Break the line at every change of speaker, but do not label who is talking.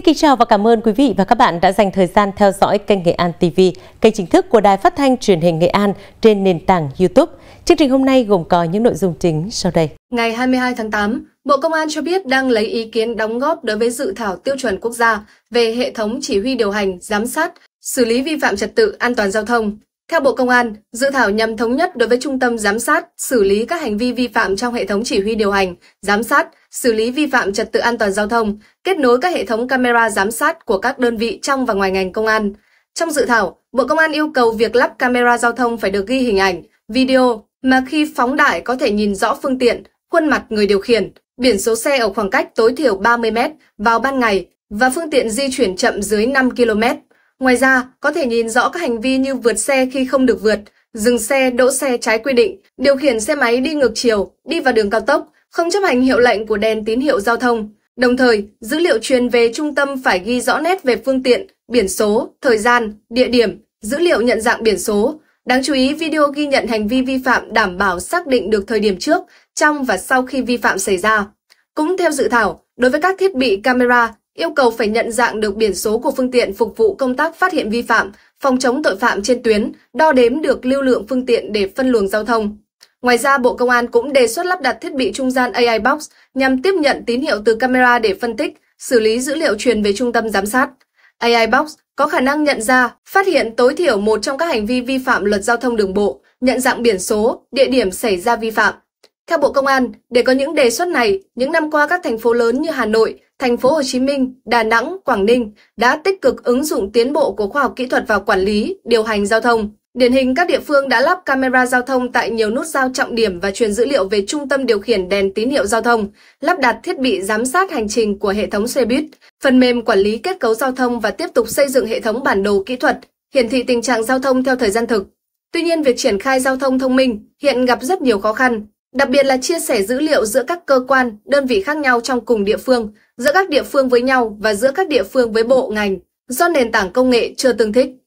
Xin kính chào và cảm ơn quý vị và các bạn đã dành thời gian theo dõi kênh Nghệ An TV, kênh chính thức của Đài Phát thanh Truyền hình Nghệ An trên nền tảng YouTube. Chương trình hôm nay gồm có những nội dung chính sau đây.
Ngày 22 tháng 8, Bộ Công an cho biết đang lấy ý kiến đóng góp đối với dự thảo tiêu chuẩn quốc gia về hệ thống chỉ huy điều hành, giám sát, xử lý vi phạm trật tự an toàn giao thông. Theo Bộ Công an, dự thảo nhằm thống nhất đối với Trung tâm Giám sát, xử lý các hành vi vi phạm trong hệ thống chỉ huy điều hành, giám sát, xử lý vi phạm trật tự an toàn giao thông, kết nối các hệ thống camera giám sát của các đơn vị trong và ngoài ngành công an. Trong dự thảo, Bộ Công an yêu cầu việc lắp camera giao thông phải được ghi hình ảnh, video mà khi phóng đại có thể nhìn rõ phương tiện, khuôn mặt người điều khiển, biển số xe ở khoảng cách tối thiểu 30 m vào ban ngày và phương tiện di chuyển chậm dưới 5 km. Ngoài ra, có thể nhìn rõ các hành vi như vượt xe khi không được vượt, dừng xe, đỗ xe trái quy định, điều khiển xe máy đi ngược chiều, đi vào đường cao tốc, không chấp hành hiệu lệnh của đèn tín hiệu giao thông. Đồng thời, dữ liệu truyền về trung tâm phải ghi rõ nét về phương tiện, biển số, thời gian, địa điểm, dữ liệu nhận dạng biển số. Đáng chú ý, video ghi nhận hành vi vi phạm đảm bảo xác định được thời điểm trước, trong và sau khi vi phạm xảy ra. Cũng theo dự thảo, đối với các thiết bị camera, yêu cầu phải nhận dạng được biển số của phương tiện phục vụ công tác phát hiện vi phạm, phòng chống tội phạm trên tuyến, đo đếm được lưu lượng phương tiện để phân luồng giao thông. Ngoài ra, Bộ Công an cũng đề xuất lắp đặt thiết bị trung gian AI Box nhằm tiếp nhận tín hiệu từ camera để phân tích, xử lý dữ liệu truyền về trung tâm giám sát. AI Box có khả năng nhận ra, phát hiện tối thiểu một trong các hành vi vi phạm luật giao thông đường bộ, nhận dạng biển số, địa điểm xảy ra vi phạm, theo Bộ Công an, để có những đề xuất này, những năm qua các thành phố lớn như Hà Nội, thành phố Hồ Chí Minh, Đà Nẵng, Quảng Ninh đã tích cực ứng dụng tiến bộ của khoa học kỹ thuật vào quản lý, điều hành giao thông. Điển hình các địa phương đã lắp camera giao thông tại nhiều nút giao trọng điểm và truyền dữ liệu về trung tâm điều khiển đèn tín hiệu giao thông, lắp đặt thiết bị giám sát hành trình của hệ thống xe buýt, phần mềm quản lý kết cấu giao thông và tiếp tục xây dựng hệ thống bản đồ kỹ thuật, hiển thị tình trạng giao thông theo thời gian thực. Tuy nhiên, việc triển khai giao thông thông minh hiện gặp rất nhiều khó khăn, Đặc biệt là chia sẻ dữ liệu giữa các cơ quan, đơn vị khác nhau trong cùng địa phương, giữa các địa phương với nhau và giữa các địa phương với bộ ngành do nền tảng công nghệ chưa tương thích.